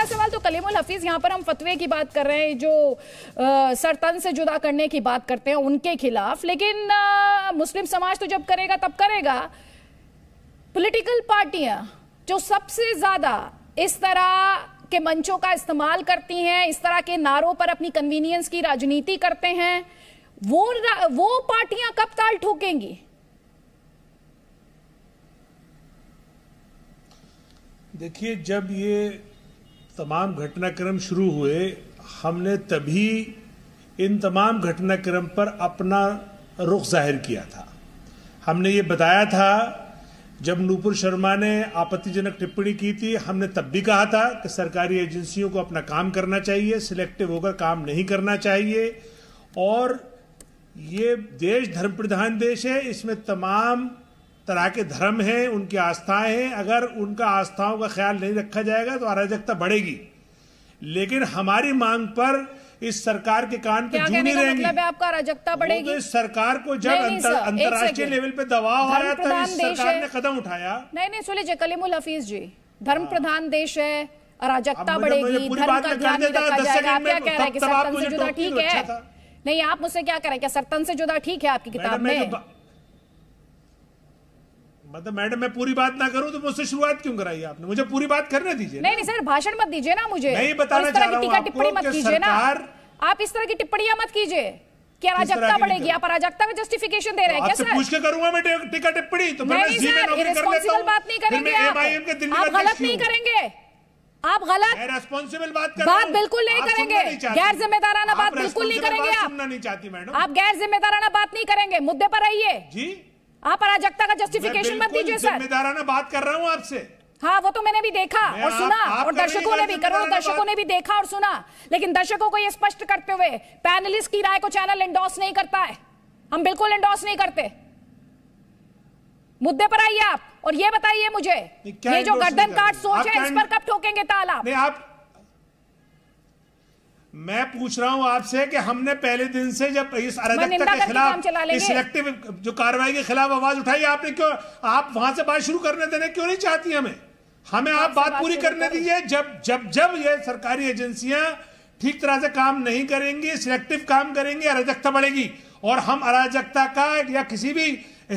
पहला सवाल तो कलीमुल हफीज यहाँ पर हम फतवे की बात कर रहे हैं जो सरतन से जुदा करने की बात करते हैं उनके खिलाफ लेकिन आ, मुस्लिम समाज तो जब करेगा तब करेगा पॉलिटिकल पार्टियां जो सबसे ज्यादा इस तरह के मंचों का इस्तेमाल करती हैं इस तरह के नारों पर अपनी कन्वीनियंस की राजनीति करते हैं वो वो पार्टियां कब ताल ठोकेंगी देखिए जब ये तमाम घटनाक्रम शुरू हुए हमने तभी इन तमाम घटनाक्रम पर अपना रुख जाहिर किया था हमने ये बताया था जब नूपुर शर्मा ने आपत्तिजनक टिप्पणी की थी हमने तब भी कहा था कि सरकारी एजेंसियों को अपना काम करना चाहिए सिलेक्टिव होकर काम नहीं करना चाहिए और ये देश धर्म प्रधान देश है इसमें तमाम तरह के धर्म हैं उनकी आस्थाएं हैं अगर उनका आस्थाओं का ख्याल नहीं रखा जाएगा तो अराजकता बढ़ेगी लेकिन हमारी मांग पर इस सरकार के कान पे जू नहीं रहेंगे मतलब आपका अराजकता बढ़ेगी तो इस सरकार को जब अंतर्राष्ट्रीय लेवल पे दबाव आया था इस सरकार ने कदम उठाया नहीं नहीं सुनिए कलीमुल हफीज जी हाँ। धर्म प्रधान देश है अराजकता बढ़ेगी धर्म का ध्यान नहीं रखा जाएगा आप क्या कह रहे हैं कि सरतन से जुदा ठीक है अच्छा नहीं आप मुझसे क्या कह रहे हैं क्या सरतन से जुदा ठीक है आपकी किताब में मतलब मैडम मैं पूरी बात ना करूं तो मुझसे शुरुआत क्यों कराई आपने मुझे पूरी बात करने दीजिए नहीं नहीं सर भाषण मत दीजिए ना मुझे नहीं बताना चाह रहा हूं टिप्पणी मत कीजिए ना आप इस तरह की टिप्पणियां मत कीजिए क्या अराजकता बढ़ेगी आप अराजकता का जस्टिफिकेशन दे रहे हैं तो क्या सर पूछ के करूंगा मैं टिकट टिप्पणी तो मैं जी में नौकरी कर लेता हूं बात नहीं करेंगे आप गलत नहीं करेंगे आप गलत रेस्पॉन्सिबल बात कर बात बिल्कुल नहीं करेंगे गैर जिम्मेदाराना बात बिल्कुल नहीं करेंगे आप नहीं चाहती मैडम आप गैर जिम्मेदाराना बात नहीं करेंगे मुद्दे पर आइए जी आप अराजकता का जस्टिफिकेशन मत दीजिए सर जिम्मेदाराना बात कर रहा हूँ आपसे हाँ वो तो मैंने भी देखा मैं और सुना आप, आप और दर्शकों ने भी करोड़ों दर्शकों ने भी देखा और सुना लेकिन दर्शकों को ये स्पष्ट करते हुए पैनलिस्ट की राय को चैनल एंडोर्स नहीं करता है हम बिल्कुल एंडोर्स नहीं करते मुद्दे पर आइए आप और ये बताइए मुझे ये जो गर्दन काट सोच है इस पर कब ठोकेंगे ताला आप मैं पूछ रहा हूं आपसे कि हमने पहले दिन से जब इस अराजकता के खिलाफ इस इलेक्टिव जो कार्रवाई के खिलाफ आवाज उठाई आपने क्यों आप वहां से बात शुरू करने देने क्यों नहीं चाहती हमें हमें आप बात पूरी करने दीजिए जब जब जब ये सरकारी एजेंसियां ठीक तरह से काम नहीं करेंगी सिलेक्टिव काम करेंगी अराजकता बढ़ेगी और हम अराजकता का या किसी भी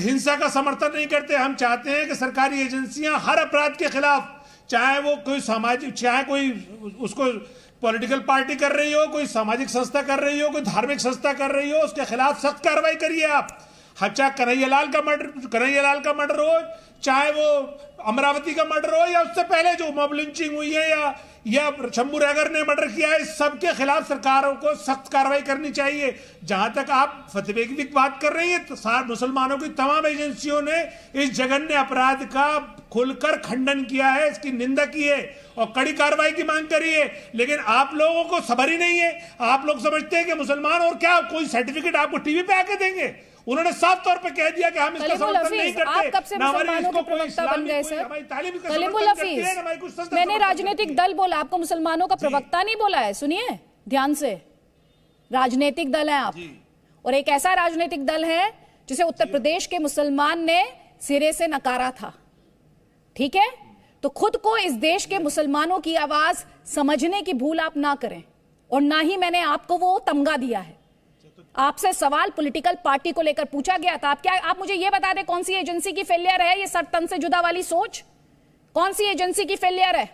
हिंसा का समर्थन नहीं करते हम चाहते हैं कि सरकारी एजेंसियां हर अपराध के खिलाफ चाहे वो कोई सामाजिक चाहे कोई उसको पॉलिटिकल पार्टी कर रही हो कोई सामाजिक संस्था कर रही हो कोई धार्मिक संस्था कर रही हो उसके खिलाफ सख्त कार्रवाई करिए आप हचा कन्हैया लाल का मर्डर कन्हैया लाल का मर्डर हो चाहे वो अमरावती का मर्डर हो या उससे पहले जो मॉब लिंचिंग हुई है या या शंभू रैगर ने मर्डर किया है इस सबके खिलाफ सरकारों को सख्त कार्रवाई करनी चाहिए जहां तक आप फतवे की भी बात कर रही है तो सार मुसलमानों की तमाम एजेंसियों ने इस जघन्य अपराध का खुलकर खंडन किया है इसकी निंदा की है और कड़ी कार्रवाई की मांग करी है लेकिन आप लोगों को सबर ही नहीं है आप लोग समझते हैं कि मुसलमान और क्या कोई सर्टिफिकेट आपको टीवी पे आके देंगे उन्होंने साफ तौर पर कह दिया कि हम इसका समर्थन नहीं करते आप कब से मुसलमानों के प्रवक्ता बन गए सर कलीमुल हफीज मैंने राजनीतिक दल बोला आपको मुसलमानों का प्रवक्ता नहीं बोला है सुनिए ध्यान से राजनीतिक दल है आप और एक ऐसा राजनीतिक दल है जिसे उत्तर प्रदेश के मुसलमान ने सिरे से नकारा था ठीक है तो खुद को इस देश के मुसलमानों की आवाज समझने की भूल आप ना करें और ना ही मैंने आपको वो तमगा दिया है आपसे सवाल पॉलिटिकल पार्टी को लेकर पूछा गया था आप क्या आप मुझे ये बता दें कौन सी एजेंसी की फेलियर है ये सरतन से जुदा वाली सोच कौन सी एजेंसी की फेलियर है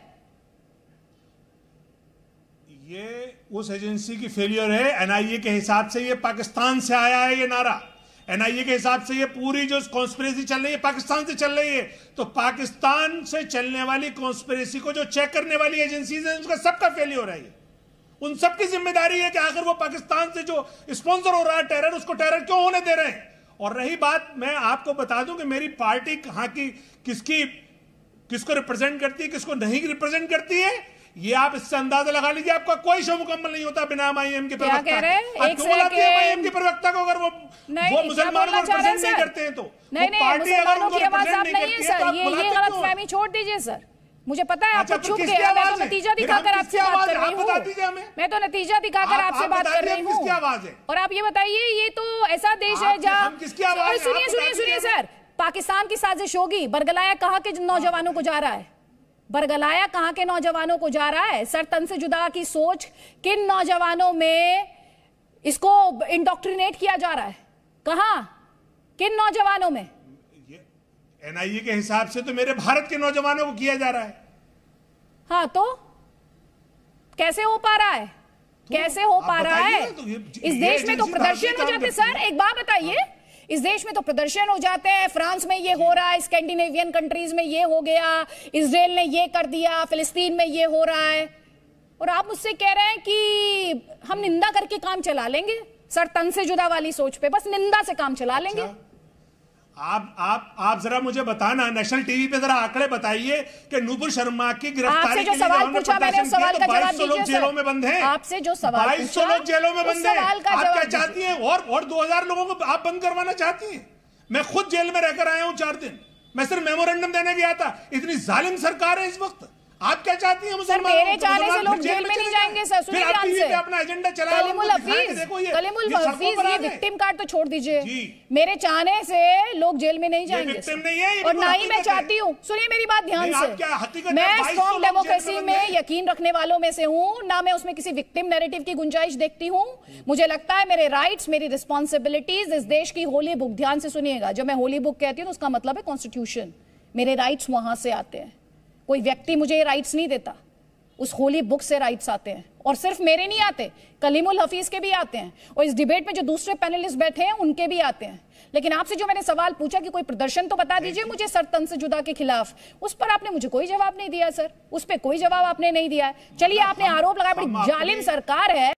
ये उस एजेंसी की फेलियर है एनआईए के हिसाब से ये पाकिस्तान से आया है ये नारा एनआईए के हिसाब से ये पूरी जो कॉन्स्पिरेसी चल रही है पाकिस्तान से चल रही है तो पाकिस्तान से चलने वाली कॉन्स्पिरेसी को जो चेक करने वाली एजेंसीज है उसका सबका फेलियर है ये उन सबकी जिम्मेदारी है कि आखिर वो पाकिस्तान से जो स्पॉन्सर हो रहा है टेरर उसको टेरर क्यों होने दे रहे हैं और रही बात मैं आपको बता दूं कि मेरी पार्टी कहाँ की किसकी किसको रिप्रेजेंट करती है किसको नहीं रिप्रेजेंट करती है ये आप इससे अंदाजा लगा लीजिए आपका कोई शो मुकम्मल नहीं होता बिना आईएम के प्रवक्ता के प्रवक्ता को अगर वो वो मुसलमान नहीं करते हैं तो नहीं नहीं पार्टी अगर उनको रिप्रेजेंट नहीं करती है तो आप ये गलतफहमी छोड़ दीजिए सर मुझे पता है अच्छा, तो आप छुप गया मैं तो नतीजा दिखाकर आपसे बात कर रही हूँ मैं तो नतीजा दिखाकर आपसे बात कर रही हूँ और आप ये बताइए ये तो ऐसा देश है जहाँ सुनिए सुनिए सुनिए सर पाकिस्तान की साजिश होगी बरगलाया कहा के नौजवानों को जा रहा है बरगलाया कहा के नौजवानों को जा रहा है सर तन से जुदा की सोच किन नौजवानों में इसको इंडोक्ट्रिनेट किया जा रहा है कहा किन नौजवानों में एनआईए e के हिसाब से तो मेरे भारत के नौजवानों को किया जा रहा है हाँ तो कैसे हो पा रहा है तो कैसे हो पा रहा है तो इस देश में तो प्रदर्शन हो जाते सर एक बात बताइए हाँ। इस देश में तो प्रदर्शन हो जाते हैं फ्रांस में ये हो रहा है स्कैंडिनेवियन कंट्रीज में ये हो गया इसराइल ने ये कर दिया फिलिस्तीन में ये हो रहा है और आप मुझसे कह रहे हैं कि हम निंदा करके काम चला लेंगे सर तन से जुदा वाली सोच पे बस निंदा से काम चला अच्छा। लेंगे आप आप आप जरा मुझे बताना नेशनल टीवी पे जरा आंकड़े बताइए कि नूपुर शर्मा की गिरफ्तारी के लिए तो बाईस सौ लोग जेलों में बंद हैं आपसे जो सवाल बाईस सौ लोग जेलों में बंद हैं आप क्या चाहती हैं और और 2000 लोगों को आप बंद करवाना चाहती हैं मैं खुद जेल में रहकर आया हूँ चार दिन मैं सिर्फ मेमोरेंडम देने गया था इतनी जालिम सरकार है इस वक्त आप क्या चाहती है मुसलमान जेल है सुनिए ध्यान अपना एजेंडा चलाया तो छोड़ दीजिए मेरे चाहने से लोग जेल में नहीं जाएंगे और ना ही मैं चाहती हूँ सुनिए मेरी बात ध्यान से मैं स्ट्रॉन्ग डेमोक्रेसी में यकीन रखने वालों में से हूँ ना मैं उसमें किसी विक्टिम नेरेटिव की गुंजाइश देखती हूँ मुझे लगता है मेरे राइट्स मेरी रिस्पॉन्सिबिलिटीज इस देश की होली बुक ध्यान से सुनिएगा जब मैं होली बुक कहती हूँ तो उसका मतलब है कॉन्स्टिट्यूशन मेरे राइट्स वहां से आते हैं कोई व्यक्ति मुझे ये राइट्स नहीं देता उस होली बुक से राइट्स आते हैं और सिर्फ मेरे नहीं आते कलीमुल हफीज के भी आते हैं और इस डिबेट में जो दूसरे पैनलिस्ट बैठे हैं उनके भी आते हैं लेकिन आपसे जो मैंने सवाल पूछा कि कोई प्रदर्शन तो बता दीजिए मुझे सरतन से जुदा के खिलाफ उस पर आपने मुझे कोई जवाब नहीं दिया सर उस पर कोई जवाब आपने नहीं दिया चलिए आपने आरोप लगाया बड़ी जालिम सरकार है